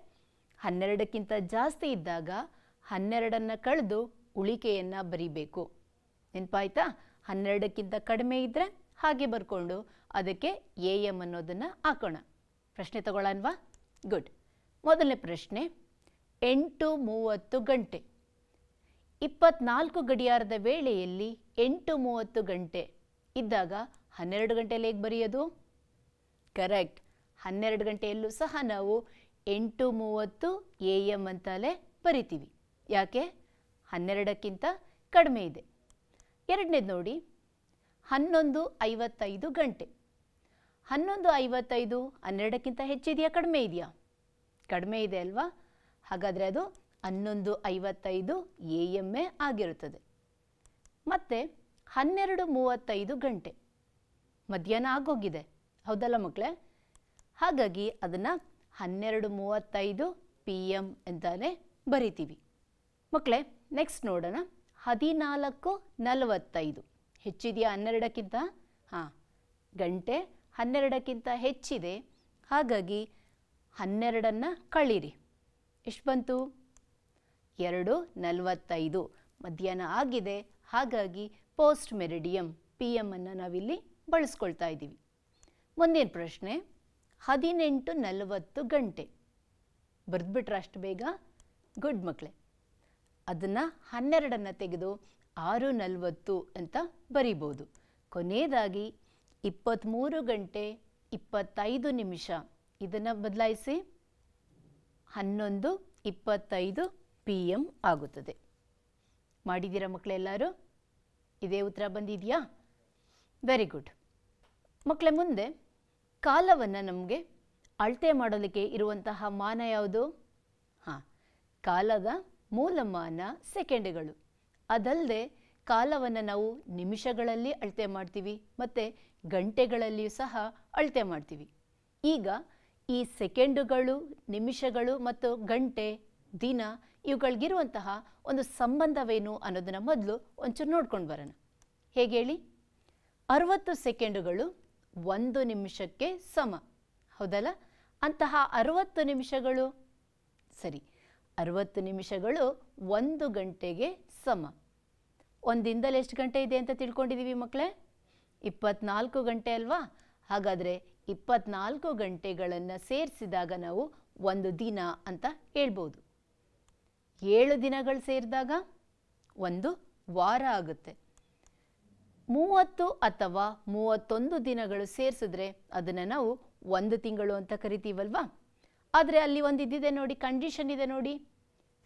ಹನ್ನೆರಡಕ್ಕಿಂತ ಜಾಸ್ತಿ ಇದ್ದಾಗ ಹನ್ನೆರಡನ್ನು ಕಳೆದು ಉಳಿಕೆಯನ್ನು ಬರಿಬೇಕು ನೆನಪಾಯ್ತಾ ಹನ್ನೆರಡಕ್ಕಿಂತ ಕಡಿಮೆ ಇದ್ದರೆ ಹಾಗೆ ಬರ್ಕೊಂಡು ಅದಕ್ಕೆ ಎ ಎಮ್ ಅನ್ನೋದನ್ನು ಹಾಕೋಣ ಪ್ರಶ್ನೆ ತಗೊಳ್ಳೋಣವಾ ಗುಡ್ ಮೊದಲನೇ ಪ್ರಶ್ನೆ ಎಂಟು ಮೂವತ್ತು ಗಂಟೆ ಇಪ್ಪತ್ನಾಲ್ಕು ಗಡಿಯಾರದ ವೇಳೆಯಲ್ಲಿ ಎಂಟು ಮೂವತ್ತು ಗಂಟೆ ಇದ್ದಾಗ ಹನ್ನೆರಡು ಗಂಟೆಯಲ್ಲಿ ಹೇಗೆ ಬರೆಯೋದು ಕರೆಕ್ಟ್ ಹನ್ನೆರಡು ಗಂಟೆಯಲ್ಲೂ ಸಹ ನಾವು ಎಂಟು ಮೂವತ್ತು ಎ ಎಮ್ ಅಂತಲೇ ಬರಿತೀವಿ ಯಾಕೆ ಹನ್ನೆರಡಕ್ಕಿಂತ ಕಡಿಮೆ ಇದೆ ಎರಡನೇದು ನೋಡಿ ಹನ್ನೊಂದು ಐವತ್ತೈದು ಗಂಟೆ ಹನ್ನೊಂದು ಐವತ್ತೈದು ಹನ್ನೆರಡಕ್ಕಿಂತ ಹೆಚ್ಚಿದೆಯಾ ಕಡಿಮೆ ಇದೆಯಾ ಕಡಿಮೆ ಇದೆ ಅಲ್ವಾ ಹಾಗಾದರೆ ಅದು ಹನ್ನೊಂದು ಐವತ್ತೈದು ಎ ಎಮ್ ಎ ಆಗಿರುತ್ತದೆ ಮತ್ತು ಹನ್ನೆರಡು ಮೂವತ್ತೈದು ಗಂಟೆ ಮಧ್ಯಾಹ್ನ ಆಗೋಗಿದೆ ಹೌದಲ್ಲ ಮಕ್ಕಳೇ ಹಾಗಾಗಿ ಅದನ್ನು ಹನ್ನೆರಡು ಮೂವತ್ತೈದು ಪಿ ಎಮ್ ಅಂತಲೇ ಬರಿತೀವಿ ಮಕ್ಕಳೇ ನೆಕ್ಸ್ಟ್ ನೋಡೋಣ ಹದಿನಾಲ್ಕು ನಲವತ್ತೈದು ಹೆಚ್ಚಿದೆಯಾ ಹನ್ನೆರಡಕ್ಕಿಂತ ಹಾಂ ಗಂಟೆ ಹನ್ನೆರಡಕ್ಕಿಂತ ಹೆಚ್ಚಿದೆ ಹಾಗಾಗಿ ಹನ್ನೆರಡನ್ನು ಕಳೀರಿ ಎಷ್ಟು ಬಂತು ಎರಡು ನಲವತ್ತೈದು ಮಧ್ಯಾಹ್ನ ಆಗಿದೆ ಹಾಗಾಗಿ ಪೋಸ್ಟ್ ಮೆರಿಡಿಯಂ ಪಿ ಅನ್ನು ನಾವಿಲ್ಲಿ ಬಳಸ್ಕೊಳ್ತಾ ಇದ್ದೀವಿ ಮುಂದಿನ ಪ್ರಶ್ನೆ ಹದಿನೆಂಟು ನಲವತ್ತು ಗಂಟೆ ಬರೆದ್ಬಿಟ್ರೆ ಅಷ್ಟು ಬೇಗ ಗುಡ್ ಮಕ್ಕಳೇ ಅದನ್ನು ಹನ್ನೆರಡನ್ನು ತೆಗೆದು ಆರು ನಲವತ್ತು ಅಂತ ಬರಿಬೋದು ಕೊನೆಯದಾಗಿ ಇಪ್ಪತ್ತ್ಮೂರು ಗಂಟೆ ಇಪ್ಪತ್ತೈದು ನಿಮಿಷ ಇದನ್ನು ಬದಲಾಯಿಸಿ ಹನ್ನೊಂದು ಇಪ್ಪತ್ತೈದು ಪಿ ಎಮ್ ಆಗುತ್ತದೆ ಮಾಡಿದ್ದೀರಾ ಮಕ್ಕಳೆಲ್ಲರೂ ಇದೇ ಉತ್ತರ ಬಂದಿದೆಯಾ ವೆರಿ ಗುಡ್ ಮಕ್ಕಳ ಮುಂದೆ ಕಾಲವನ್ನು ನಮಗೆ ಅಳತೆ ಮಾಡೋದಕ್ಕೆ ಇರುವಂತಹ ಮಾನ ಯಾವುದು ಹಾಂ ಕಾಲದ ಮೂಲಮಾನ ಸೆಕೆಂಡ್ಗಳು ಅದಲ್ಲದೆ ಕಾಲವನ್ನು ನಾವು ನಿಮಿಷಗಳಲ್ಲಿ ಅಳತೆ ಮಾಡ್ತೀವಿ ಮತ್ತು ಗಂಟೆಗಳಲ್ಲಿಯೂ ಸಹ ಅಳತೆ ಮಾಡ್ತೀವಿ ಈಗ ಈ ಸೆಕೆಂಡುಗಳು ನಿಮಿಷಗಳು ಮತ್ತು ಗಂಟೆ ದಿನ ಇವುಗಳಿಗಿರುವಂತಹ ಒಂದು ಸಂಬಂಧವೇನು ಅನ್ನೋದನ್ನು ಮೊದಲು ಒಂಚೂರು ನೋಡ್ಕೊಂಡು ಬರೋಣ ಹೇಗೆ ಹೇಳಿ ಅರವತ್ತು ಸೆಕೆಂಡುಗಳು ಒಂದು ನಿಮಿಷಕ್ಕೆ ಸಮ ಹೌದಲ್ಲ ಅಂತಹ ಅರವತ್ತು ನಿಮಿಷಗಳು ಸರಿ ಅರವತ್ತು ನಿಮಿಷಗಳು ಒಂದು ಗಂಟೆಗೆ ಸಮ ದಿನದಲ್ಲಿ ಎಷ್ಟು ಗಂಟೆ ಇದೆ ಅಂತ ತಿಳ್ಕೊಂಡಿದ್ದೀವಿ ಮಕ್ಕಳೇ ಇಪ್ಪತ್ನಾಲ್ಕು ಗಂಟೆ ಅಲ್ವಾ ಹಾಗಾದರೆ ಇಪ್ಪತ್ನಾಲ್ಕು ಗಂಟೆಗಳನ್ನು ಸೇರಿಸಿದಾಗ ನಾವು ಒಂದು ದಿನ ಅಂತ ಹೇಳ್ಬೋದು ಏಳು ದಿನಗಳು ಸೇರಿದಾಗ ಒಂದು ವಾರ ಆಗುತ್ತೆ ಮೂವತ್ತು ಅಥವಾ ಮೂವತ್ತೊಂದು ದಿನಗಳು ಸೇರಿಸಿದ್ರೆ ಅದನ್ನು ನಾವು ಒಂದು ತಿಂಗಳು ಅಂತ ಕರಿತೀವಲ್ವಾ ಆದರೆ ಅಲ್ಲಿ ಒಂದು ಇದಿದೆ ನೋಡಿ ಕಂಡೀಷನ್ ಇದೆ ನೋಡಿ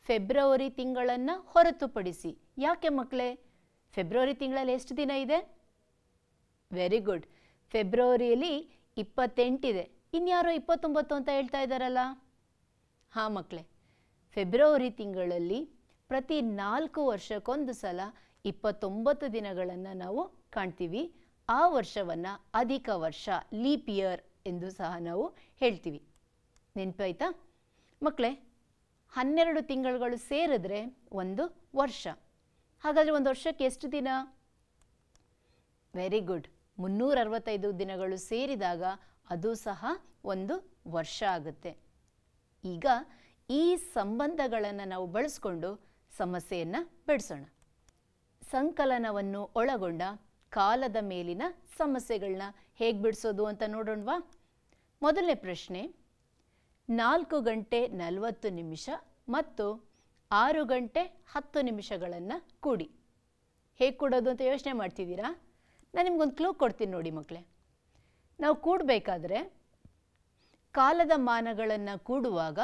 ಫೆಬ್ರವರಿ ತಿಂಗಳನ್ನು ಹೊರತುಪಡಿಸಿ ಯಾಕೆ ಮಕ್ಕಳೇ ಫೆಬ್ರವರಿ ತಿಂಗಳಲ್ಲಿ ಎಷ್ಟು ದಿನ ಇದೆ ವೆರಿ ಗುಡ್ ಫೆಬ್ರವರಿಯಲ್ಲಿ ಇಪ್ಪತ್ತೆಂಟಿದೆ ಇನ್ಯಾರೋ ಇಪ್ಪತ್ತೊಂಬತ್ತು ಅಂತ ಹೇಳ್ತಾ ಇದ್ದಾರಲ್ಲ ಹಾಂ ಮಕ್ಕಳೇ ಫೆಬ್ರವರಿ ತಿಂಗಳಲ್ಲಿ ಪ್ರತಿ ನಾಲ್ಕು ವರ್ಷಕ್ಕೊಂದು ಸಲ ಇಪ್ಪತ್ತೊಂಬತ್ತು ದಿನಗಳನ್ನು ನಾವು ಕಾಣ್ತೀವಿ ಆ ವರ್ಷವನ್ನು ಅಧಿಕ ವರ್ಷ ಲೀಪ್ ಇಯರ್ ಎಂದು ಸಹ ನಾವು ಹೇಳ್ತೀವಿ ನೆನಪಾಯ್ತಾ ಮಕ್ಕಳೇ ಹನ್ನೆರಡು ತಿಂಗಳುಗಳು ಸೇರಿದ್ರೆ ಒಂದು ವರ್ಷ ಹಾಗಾದರೆ ಒಂದು ವರ್ಷಕ್ಕೆ ಎಷ್ಟು ದಿನ ವೆರಿ ಗುಡ್ ಮುನ್ನೂರ ಅರವತ್ತೈದು ದಿನಗಳು ಸೇರಿದಾಗ ಅದು ಸಹ ಒಂದು ವರ್ಷ ಆಗುತ್ತೆ ಈಗ ಈ ಸಂಬಂಧಗಳನ್ನು ನಾವು ಬಳಸ್ಕೊಂಡು ಸಮಸ್ಯೆಯನ್ನು ಬಿಡಿಸೋಣ ಸಂಕಲನವನ್ನು ಒಳಗೊಂಡ ಕಾಲದ ಮೇಲಿನ ಸಮಸ್ಯೆಗಳನ್ನ ಹೇಗೆ ಬಿಡಿಸೋದು ಅಂತ ನೋಡೋಣವಾ ಮೊದಲನೇ ಪ್ರಶ್ನೆ ನಾಲ್ಕು ಗಂಟೆ ನಲವತ್ತು ನಿಮಿಷ ಮತ್ತು ಆರು ಗಂಟೆ ಹತ್ತು ನಿಮಿಷಗಳನ್ನು ಕೂಡಿ ಹೇಗೆ ಕೂಡೋದು ಅಂತ ಯೋಚನೆ ಮಾಡ್ತಿದ್ದೀರಾ ನಾನು ನಿಮ್ಗೊಂದು ಕ್ಲೂ ಕೊಡ್ತೀನಿ ನೋಡಿ ಮಕ್ಕಳೇ ನಾವು ಕೂಡಬೇಕಾದ್ರೆ ಕಾಲದ ಮಾನಗಳನ್ನು ಕೂಡುವಾಗ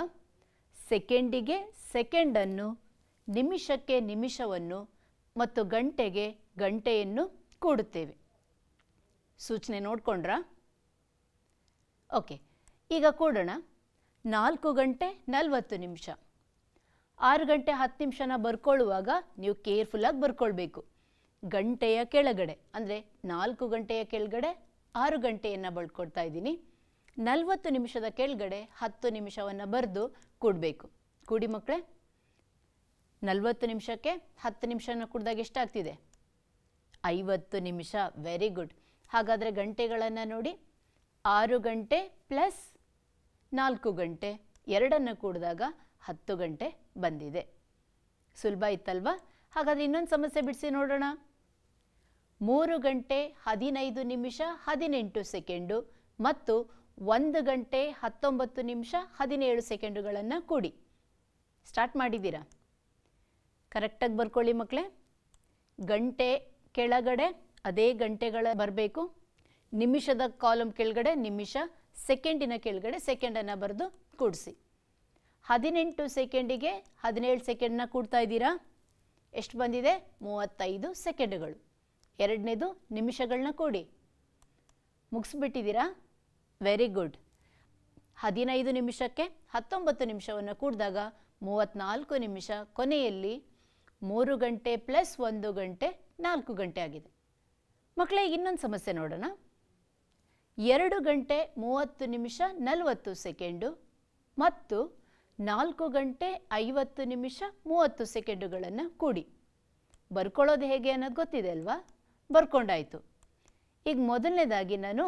ಸೆಕೆಂಡಿಗೆ ಸೆಕೆಂಡನ್ನು ನಿಮಿಷಕ್ಕೆ ನಿಮಿಷವನ್ನು ಮತ್ತು ಗಂಟೆಗೆ ಗಂಟೆಯನ್ನು ಕೂಡುತ್ತೇವೆ ಸೂಚನೆ ನೋಡ್ಕೊಂಡ್ರಾ ಓಕೆ ಈಗ ಕೂಡೋಣ ನಾಲ್ಕು ಗಂಟೆ ನಲವತ್ತು ನಿಮಿಷ ಆರು ಗಂಟೆ ಹತ್ತು ನಿಮಿಷನ ಬರ್ಕೊಳ್ಳುವಾಗ ನೀವು ಕೇರ್ಫುಲ್ಲಾಗಿ ಬರ್ಕೊಳ್ಬೇಕು ಗಂಟೆಯ ಕೆಳಗಡೆ ಅಂದರೆ ನಾಲ್ಕು ಗಂಟೆಯ ಕೆಳಗಡೆ ಆರು ಗಂಟೆಯನ್ನು ಬಳ್ಕೊಡ್ತಾ ಇದ್ದೀನಿ ನಲವತ್ತು ನಿಮಿಷದ ಕೆಳಗಡೆ ಹತ್ತು ನಿಮಿಷವನ್ನು ಬರೆದು ಕೂಡಬೇಕು ಕೂಡಿ ಮಕ್ಕಳೇ ನಲವತ್ತು ನಿಮಿಷಕ್ಕೆ ಹತ್ತು ನಿಮಿಷನ ಕುಡ್ದಾಗ ಎಷ್ಟಾಗ್ತಿದೆ ಐವತ್ತು ನಿಮಿಷ ವೆರಿ ಗುಡ್ ಹಾಗಾದರೆ ಗಂಟೆಗಳನ್ನು ನೋಡಿ ಆರು ಗಂಟೆ ಪ್ಲಸ್ ನಾಲ್ಕು ಗಂಟೆ ಎರಡನ್ನು ಕೂಡಿದಾಗ ಹತ್ತು ಗಂಟೆ ಬಂದಿದೆ ಸುಲಭ ಇತ್ತಲ್ವಾ ಹಾಗಾದರೆ ಇನ್ನೊಂದು ಸಮಸ್ಯೆ ಬಿಡಿಸಿ ನೋಡೋಣ ಮೂರು ಗಂಟೆ ಹದಿನೈದು ನಿಮಿಷ ಹದಿನೆಂಟು ಸೆಕೆಂಡು ಮತ್ತು ಒಂದು ಗಂಟೆ ಹತ್ತೊಂಬತ್ತು ನಿಮಿಷ ಹದಿನೇಳು ಸೆಕೆಂಡುಗಳನ್ನು ಕೂಡಿ ಸ್ಟಾರ್ಟ್ ಮಾಡಿದ್ದೀರಾ ಕರೆಕ್ಟಾಗಿ ಬರ್ಕೊಳ್ಳಿ ಮಕ್ಕಳೇ ಗಂಟೆ ಕೆಳಗಡೆ ಅದೇ ಗಂಟೆಗಳ ಬರಬೇಕು ನಿಮಿಷದ ಕಾಲಮ್ ಕೆಳಗಡೆ ನಿಮಿಷ ಸೆಕೆಂಡಿನ ಕೆಳಗಡೆ ಸೆಕೆಂಡನ್ನು ಬರೆದು ಕೂಡಿಸಿ ಹದಿನೆಂಟು ಸೆಕೆಂಡಿಗೆ ಹದಿನೇಳು ಸೆಕೆಂಡನ್ನ ಕೂಡ್ತಾ ಇದ್ದೀರಾ ಎಷ್ಟು ಬಂದಿದೆ ಮೂವತ್ತೈದು ಸೆಕೆಂಡುಗಳು ಎರಡನೇದು ನಿಮಿಷಗಳನ್ನ ಕೂಡಿ ಮುಗಿಸ್ಬಿಟ್ಟಿದ್ದೀರಾ ವೆರಿ ಗುಡ್ ಹದಿನೈದು ನಿಮಿಷಕ್ಕೆ ಹತ್ತೊಂಬತ್ತು ನಿಮಿಷವನ್ನು ಕೂಡಿದಾಗ ಮೂವತ್ತ್ನಾಲ್ಕು ನಿಮಿಷ ಕೊನೆಯಲ್ಲಿ ಮೂರು ಗಂಟೆ ಪ್ಲಸ್ ಒಂದು ಗಂಟೆ ನಾಲ್ಕು ಗಂಟೆ ಆಗಿದೆ ಮಕ್ಕಳಿಗೆ ಇನ್ನೊಂದು ಸಮಸ್ಯೆ ನೋಡೋಣ ಎರಡು ಗಂಟೆ ಮೂವತ್ತು ನಿಮಿಷ ನಲವತ್ತು ಸೆಕೆಂಡು ಮತ್ತು ನಾಲ್ಕು ಗಂಟೆ ಐವತ್ತು ನಿಮಿಷ ಮೂವತ್ತು ಸೆಕೆಂಡುಗಳನ್ನು ಕೂಡಿ ಬರ್ಕೊಳ್ಳೋದು ಹೇಗೆ ಅನ್ನೋದು ಗೊತ್ತಿದೆ ಅಲ್ವಾ ಬರ್ಕೊಂಡಾಯಿತು ಈಗ ಮೊದಲನೇದಾಗಿ ನಾನು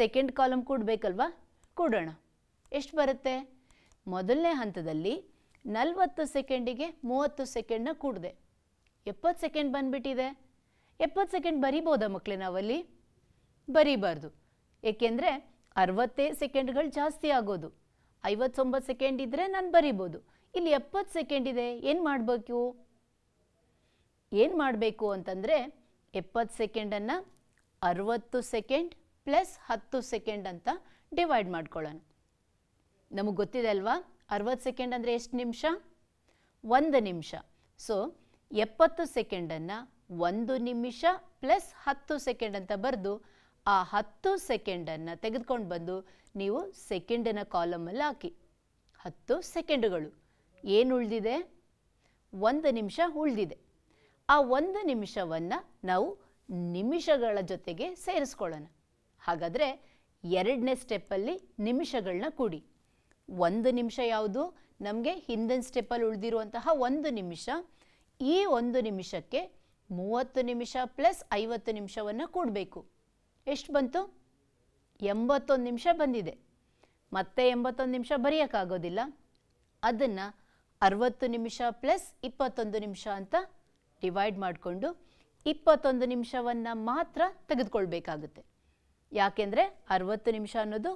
ಸೆಕೆಂಡ್ ಕಾಲಮ್ ಕೂಡಬೇಕಲ್ವಾ ಕೂಡೋಣ ಎಷ್ಟು ಬರುತ್ತೆ ಮೊದಲನೇ ಹಂತದಲ್ಲಿ ನಲವತ್ತು ಸೆಕೆಂಡಿಗೆ ಮೂವತ್ತು ಸೆಕೆಂಡನ್ನ ಕೂಡಿದೆ ಎಪ್ಪತ್ತು ಸೆಕೆಂಡ್ ಬಂದುಬಿಟ್ಟಿದೆ ಎಪ್ಪತ್ತು ಸೆಕೆಂಡ್ ಬರಿಬೋದಾ ಮಕ್ಕಳೇ ನಾವಲ್ಲಿ ಬರೀಬಾರ್ದು ಏಕೆಂದರೆ ಅರವತ್ತೇ ಸೆಕೆಂಡ್ಗಳು ಜಾಸ್ತಿ ಆಗೋದು ಐವತ್ತೊಂಬತ್ತು ಸೆಕೆಂಡ್ ಇದ್ದರೆ ನಾನು ಬರಿಬೋದು ಇಲ್ಲಿ ಎಪ್ಪತ್ತು ಸೆಕೆಂಡ್ ಇದೆ ಏನು ಮಾಡಬೇಕು ಏನು ಮಾಡಬೇಕು ಅಂತಂದರೆ ಎಪ್ಪತ್ತು ಸೆಕೆಂಡನ್ನು ಅರವತ್ತು ಸೆಕೆಂಡ್ ಪ್ಲಸ್ ಹತ್ತು ಸೆಕೆಂಡ್ ಅಂತ ಡಿವೈಡ್ ಮಾಡ್ಕೊಳ್ಳೋಣ ನಮಗೆ ಗೊತ್ತಿದೆ ಅಲ್ವಾ ಅರವತ್ತು ಸೆಕೆಂಡ್ ಅಂದರೆ ಎಷ್ಟು ನಿಮಿಷ ಒಂದು ನಿಮಿಷ ಸೊ ಎಪ್ಪತ್ತು ಸೆಕೆಂಡನ್ನು ಒಂದು ನಿಮಿಷ ಪ್ಲಸ್ ಹತ್ತು ಸೆಕೆಂಡ್ ಅಂತ ಬರೆದು ಆ ಹತ್ತು ಸೆಕೆಂಡನ್ನು ತೆಗೆದುಕೊಂಡು ಬಂದು ನೀವು ಸೆಕೆಂಡಿನ ಕಾಲಮಲ್ಲಿ ಹಾಕಿ ಹತ್ತು ಸೆಕೆಂಡುಗಳು ಏನು ಉಳಿದಿದೆ ಒಂದು ನಿಮಿಷ ಉಳಿದಿದೆ ಆ ಒಂದು ನಿಮಿಷವನ್ನು ನಾವು ನಿಮಿಷಗಳ ಜೊತೆಗೆ ಸೇರಿಸ್ಕೊಳ್ಳೋಣ ಹಾಗಾದರೆ ಎರಡನೇ ಸ್ಟೆಪ್ಪಲ್ಲಿ ನಿಮಿಷಗಳನ್ನ ಕೂಡಿ ಒಂದು ನಿಮಿಷ ಯಾವುದು ನಮಗೆ ಹಿಂದಿನ ಸ್ಟೆಪ್ಪಲ್ಲಿ ಉಳಿದಿರುವಂತಹ ಒಂದು ನಿಮಿಷ ಈ ಒಂದು ನಿಮಿಷಕ್ಕೆ ಮೂವತ್ತು ನಿಮಿಷ ಪ್ಲಸ್ ಐವತ್ತು ನಿಮಿಷವನ್ನು ಕೂಡಬೇಕು ಎಷ್ಟು ಬಂತು ಎಂಬತ್ತೊಂದು ನಿಮಿಷ ಬಂದಿದೆ ಮತ್ತೆ ಎಂಬತ್ತೊಂದು ನಿಮಿಷ ಬರೆಯೋಕ್ಕಾಗೋದಿಲ್ಲ ಅದನ್ನು ಅರವತ್ತು ನಿಮಿಷ ಪ್ಲಸ್ ಇಪ್ಪತ್ತೊಂದು ನಿಮಿಷ ಅಂತ ಡಿವೈಡ್ ಮಾಡಿಕೊಂಡು ಇಪ್ಪತ್ತೊಂದು ನಿಮಿಷವನ್ನು ಮಾತ್ರ ತೆಗೆದುಕೊಳ್ಬೇಕಾಗುತ್ತೆ ಯಾಕೆಂದರೆ ಅರವತ್ತು ನಿಮಿಷ ಅನ್ನೋದು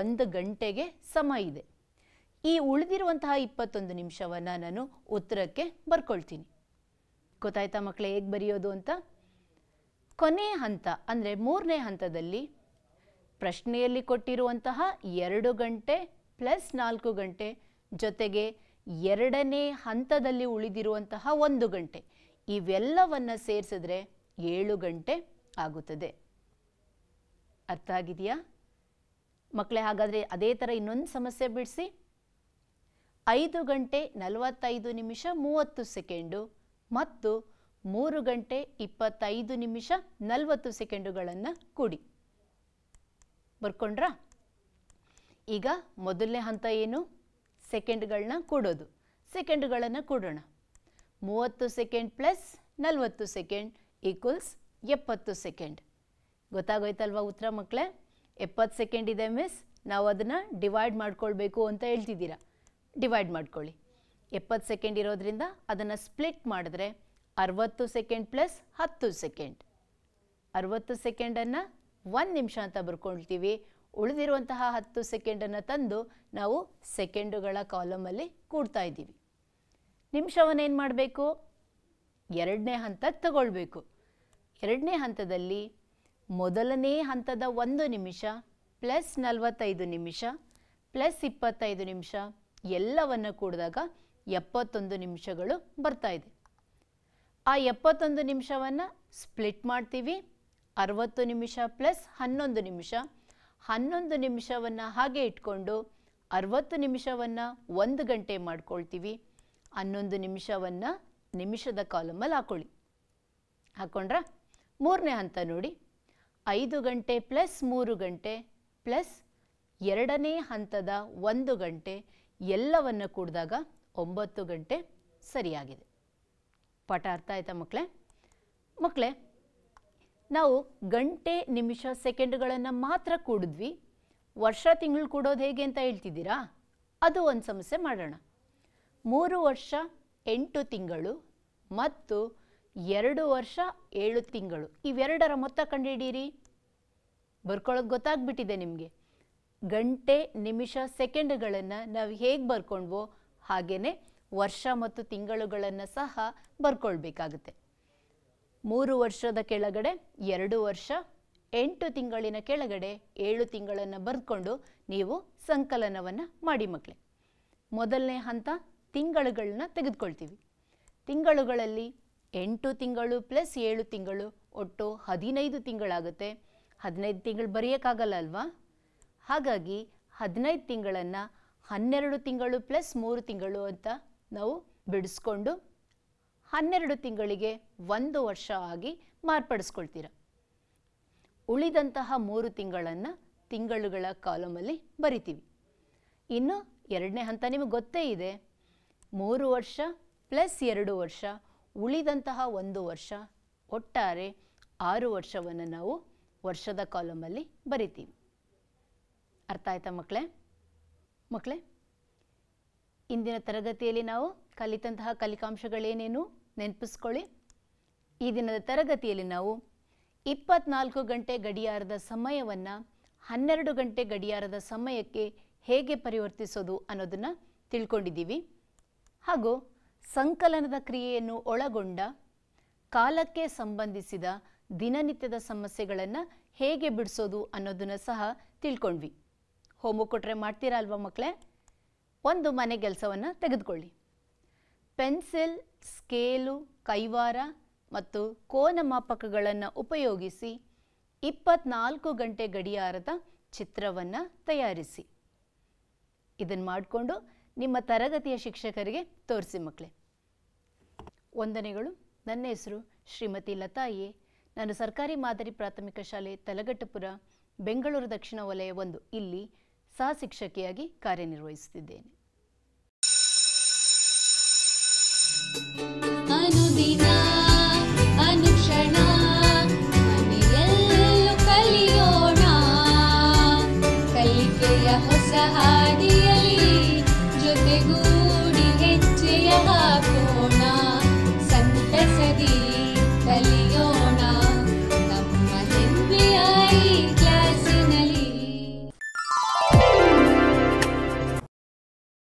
ಒಂದು ಗಂಟೆಗೆ ಸಮ ಇದೆ ಈ ಉಳಿದಿರುವಂತಹ ಇಪ್ಪತ್ತೊಂದು ನಿಮಿಷವನ್ನು ನಾನು ಉತ್ತರಕ್ಕೆ ಬರ್ಕೊಳ್ತೀನಿ ಗೊತ್ತಾಯ್ತಾ ಮಕ್ಕಳೇ ಹೇಗೆ ಬರೆಯೋದು ಅಂತ ಕೊನೆಯ ಹಂತ ಅಂದರೆ ಮೂರನೇ ಹಂತದಲ್ಲಿ ಪ್ರಶ್ನೆಯಲ್ಲಿ ಕೊಟ್ಟಿರುವಂತಹ ಎರಡು ಗಂಟೆ ಪ್ಲಸ್ ನಾಲ್ಕು ಗಂಟೆ ಜೊತೆಗೆ ಎರಡನೇ ಹಂತದಲ್ಲಿ ಉಳಿದಿರುವಂತಹ ಒಂದು ಗಂಟೆ ಇವೆಲ್ಲವನ್ನು ಸೇರಿಸಿದ್ರೆ ಏಳು ಗಂಟೆ ಆಗುತ್ತದೆ ಅರ್ಥ ಆಗಿದೆಯಾ ಮಕ್ಕಳೇ ಹಾಗಾದರೆ ಅದೇ ಥರ ಇನ್ನೊಂದು ಸಮಸ್ಯೆ ಬಿಡಿಸಿ ಐದು ಗಂಟೆ ನಲವತ್ತೈದು ನಿಮಿಷ ಮೂವತ್ತು ಸೆಕೆಂಡು ಮತ್ತು ಮೂರು ಗಂಟೆ ಇಪ್ಪತ್ತೈದು ನಿಮಿಷ ನಲವತ್ತು ಸೆಕೆಂಡುಗಳನ್ನು ಕೂಡಿ ಬರ್ಕೊಂಡ್ರಾ ಈಗ ಮೊದಲನೇ ಹಂತ ಏನು ಸೆಕೆಂಡ್ಗಳನ್ನ ಕೂಡೋದು ಸೆಕೆಂಡ್ಗಳನ್ನು ಕೂಡೋಣ ಮೂವತ್ತು ಸೆಕೆಂಡ್ ಪ್ಲಸ್ ನಲವತ್ತು ಸೆಕೆಂಡ್ ಈಕ್ವಲ್ಸ್ ಎಪ್ಪತ್ತು ಸೆಕೆಂಡ್ ಗೊತ್ತಾಗೋಯ್ತಲ್ವಾ ಉತ್ತರ ಮಕ್ಕಳೇ ಎಪ್ಪತ್ತು ಸೆಕೆಂಡ್ ಇದೆ ಮಿಸ್ ನಾವು ಅದನ್ನು ಡಿವೈಡ್ ಮಾಡ್ಕೊಳ್ಬೇಕು ಅಂತ ಹೇಳ್ತಿದ್ದೀರಾ ಡಿವೈಡ್ ಮಾಡ್ಕೊಳ್ಳಿ ಎಪ್ಪತ್ತು ಸೆಕೆಂಡ್ ಇರೋದ್ರಿಂದ ಅದನ್ನು ಸ್ಪ್ಲಿಟ್ ಮಾಡಿದ್ರೆ ಅರವತ್ತು ಸೆಕೆಂಡ್ ಪ್ಲಸ್ ಹತ್ತು ಸೆಕೆಂಡ್ ಅರವತ್ತು ಸೆಕೆಂಡನ್ನು ಒಂದು ನಿಮಿಷ ಅಂತ ಬರ್ಕೊಳ್ತೀವಿ ಉಳಿದಿರುವಂತಹ ಹತ್ತು ಸೆಕೆಂಡನ್ನು ತಂದು ನಾವು ಸೆಕೆಂಡುಗಳ ಕಾಲಮಲ್ಲಿ ಕೂಡ್ತಾ ಇದ್ದೀವಿ ನಿಮಿಷವನ್ನು ಏನು ಮಾಡಬೇಕು ಎರಡನೇ ಹಂತ ತಗೊಳ್ಬೇಕು ಎರಡನೇ ಹಂತದಲ್ಲಿ ಮೊದಲನೇ ಹಂತದ ಒಂದು ನಿಮಿಷ ಪ್ಲಸ್ ನಲವತ್ತೈದು ನಿಮಿಷ ಪ್ಲಸ್ ಇಪ್ಪತ್ತೈದು ನಿಮಿಷ ಎಲ್ಲವನ್ನು ಕೂಡಿದಾಗ ಎಪ್ಪತ್ತೊಂದು ನಿಮಿಷಗಳು ಬರ್ತಾ ಇದೆ ಆ ಎಪ್ಪತ್ತೊಂದು ನಿಮಿಷವನ್ನು ಸ್ಪ್ಲಿಟ್ ಮಾಡ್ತೀವಿ ಅರವತ್ತು ನಿಮಿಷ ಪ್ಲಸ್ ಹನ್ನೊಂದು ನಿಮಿಷ ಹನ್ನೊಂದು ನಿಮಿಷವನ್ನು ಹಾಗೆ ಇಟ್ಕೊಂಡು ಅರವತ್ತು ನಿಮಿಷವನ್ನು ಒಂದು ಗಂಟೆ ಮಾಡ್ಕೊಳ್ತೀವಿ ಹನ್ನೊಂದು ನಿಮಿಷವನ್ನು ನಿಮಿಷದ ಕಾಲಮಲ್ಲಿ ಹಾಕೊಳ್ಳಿ ಹಾಕ್ಕೊಂಡ್ರ ಮೂರನೇ ಹಂತ ನೋಡಿ ಐದು ಗಂಟೆ ಪ್ಲಸ್ ಮೂರು ಗಂಟೆ ಪ್ಲಸ್ ಎರಡನೇ ಹಂತದ ಒಂದು ಗಂಟೆ ಎಲ್ಲವನ್ನು ಕೂಡಿದಾಗ ಒಂಬತ್ತು ಗಂಟೆ ಸರಿಯಾಗಿದೆ ಪಾಠ ಅರ್ಥ ಆಯ್ತಾ ಮಕ್ಕಳೇ ಮಕ್ಕಳೇ ನಾವು ಗಂಟೆ ನಿಮಿಷ ಸೆಕೆಂಡ್ಗಳನ್ನು ಮಾತ್ರ ಕೂಡಿದ್ವಿ ವರ್ಷ ತಿಂಗಳು ಕೂಡೋದು ಹೇಗೆ ಅಂತ ಹೇಳ್ತಿದ್ದೀರಾ ಅದು ಒಂದು ಸಮಸ್ಯೆ ಮಾಡೋಣ ಮೂರು ವರ್ಷ ಎಂಟು ತಿಂಗಳು ಮತ್ತು ಎರಡು ವರ್ಷ ಏಳು ತಿಂಗಳು ಇವೆರಡರ ಮೊತ್ತ ಕಂಡುಹಿಡೀರಿ ಬರ್ಕೊಳ್ಳೋಕೆ ಗೊತ್ತಾಗ್ಬಿಟ್ಟಿದೆ ನಿಮಗೆ ಗಂಟೆ ನಿಮಿಷ ಸೆಕೆಂಡ್ಗಳನ್ನು ನಾವು ಹೇಗೆ ಬರ್ಕೊಂಡ್ವೋ ಹಾಗೆಯೇ ವರ್ಷ ಮತ್ತು ತಿಂಗಳುಗಳನ್ನು ಸಹ ಬರ್ಕೊಳ್ಬೇಕಾಗುತ್ತೆ ಮೂರು ವರ್ಷದ ಕೆಳಗಡೆ ಎರಡು ವರ್ಷ ಎಂಟು ತಿಂಗಳಿನ ಕೆಳಗಡೆ ಏಳು ತಿಂಗಳನ್ನು ಬರ್ಕೊಂಡು ನೀವು ಸಂಕಲನವನ್ನು ಮಾಡಿ ಮಕ್ಕಳೇ ಮೊದಲನೇ ಹಂತ ತಿಂಗಳುಗಳನ್ನ ತೆಗೆದುಕೊಳ್ತೀವಿ ತಿಂಗಳುಗಳಲ್ಲಿ ಎಂಟು ತಿಂಗಳು ಪ್ಲಸ್ ಏಳು ತಿಂಗಳು ಒಟ್ಟು ಹದಿನೈದು ತಿಂಗಳಾಗುತ್ತೆ ಹದಿನೈದು ತಿಂಗಳು ಬರೆಯೋಕ್ಕಾಗಲ್ಲ ಅಲ್ವಾ ಹಾಗಾಗಿ ಹದಿನೈದು ತಿಂಗಳನ್ನು ಹನ್ನೆರಡು ತಿಂಗಳು ಪ್ಲಸ್ ಮೂರು ತಿಂಗಳು ಅಂತ ನಾವು ಬಿಡಿಸ್ಕೊಂಡು ಹನ್ನೆರಡು ತಿಂಗಳಿಗೆ ಒಂದು ವರ್ಷ ಆಗಿ ಮಾರ್ಪಡಿಸ್ಕೊಳ್ತೀರ ಉಳಿದಂತಹ ಮೂರು ತಿಂಗಳನ್ನು ತಿಂಗಳುಗಳ ಕಾಲಮಲ್ಲಿ ಬರಿತೀವಿ ಇನ್ನು ಎರಡನೇ ಹಂತ ನಿಮಗೆ ಗೊತ್ತೇ ಇದೆ ಮೂರು ವರ್ಷ ಪ್ಲಸ್ ಎರಡು ವರ್ಷ ಉಳಿದಂತಹ ಒಂದು ವರ್ಷ ಒಟ್ಟಾರೆ ಆರು ವರ್ಷವನ್ನು ನಾವು ವರ್ಷದ ಕಾಲಮಲ್ಲಿ ಬರಿತೀವಿ ಅರ್ಥ ಆಯ್ತಾ ಮಕ್ಕಳೇ ಮಕ್ಕಳೇ ಇಂದಿನ ತರಗತಿಯಲ್ಲಿ ನಾವು ಕಲಿತಂತಹ ಕಲಿಕಾಂಶಗಳೇನೇನು ನೆನಪಿಸ್ಕೊಳ್ಳಿ ಈ ದಿನದ ತರಗತಿಯಲ್ಲಿ ನಾವು ಇಪ್ಪತ್ನಾಲ್ಕು ಗಂಟೆ ಗಡಿಯಾರದ ಸಮಯವನ್ನು ಹನ್ನೆರಡು ಗಂಟೆ ಗಡಿಯಾರದ ಸಮಯಕ್ಕೆ ಹೇಗೆ ಪರಿವರ್ತಿಸೋದು ಅನ್ನೋದನ್ನು ತಿಳ್ಕೊಂಡಿದ್ದೀವಿ ಹಾಗೂ ಸಂಕಲನದ ಕ್ರಿಯೆಯನ್ನು ಒಳಗೊಂಡ ಕಾಲಕ್ಕೆ ಸಂಬಂಧಿಸಿದ ದಿನನಿತ್ಯದ ಸಮಸ್ಯೆಗಳನ್ನು ಹೇಗೆ ಬಿಡಿಸೋದು ಅನ್ನೋದನ್ನು ಸಹ ತಿಳ್ಕೊಂಡ್ವಿ ಹೋಮ್ವರ್ಕ್ ಕೊಟ್ಟರೆ ಮಾಡ್ತೀರಾ ಅಲ್ವಾ ಮಕ್ಕಳೇ ಒಂದು ಮನೆ ಕೆಲಸವನ್ನು ತೆಗೆದುಕೊಳ್ಳಿ ಪೆನ್ಸಿಲ್ ಸ್ಕೇಲು ಕೈವಾರ ಮತ್ತು ಕೋನ ಮಾಪಕಗಳನ್ನು ಉಪಯೋಗಿಸಿ ಇಪ್ಪತ್ನಾಲ್ಕು ಗಂಟೆ ಗಡಿಯಾರದ ಚಿತ್ರವನ್ನು ತಯಾರಿಸಿ ಇದನ್ನು ಮಾಡಿಕೊಂಡು ನಿಮ್ಮ ತರಗತಿಯ ಶಿಕ್ಷಕರಿಗೆ ತೋರಿಸಿ ಮಕ್ಕಳೇ ವಂದನೆಗಳು ನನ್ನ ಹೆಸರು ಶ್ರೀಮತಿ ಲತಾ ನಾನು ಸರ್ಕಾರಿ ಮಾದರಿ ಪ್ರಾಥಮಿಕ ಶಾಲೆ ತಲಗಟ್ಟಪುರ ಬೆಂಗಳೂರು ದಕ್ಷಿಣ ವಲಯ ಒಂದು ಇಲ್ಲಿ ಸಹ ಶಿಕ್ಷಕಿಯಾಗಿ ಕಾರ್ಯನಿರ್ವಹಿಸುತ್ತಿದ್ದೇನೆ ಅನುದಿನ ಅನುಕ್ಷಣ ಕಲಿಯೋಣ ಕಲಿಕೆಯ ಹೊಸ ಹಾಡಿ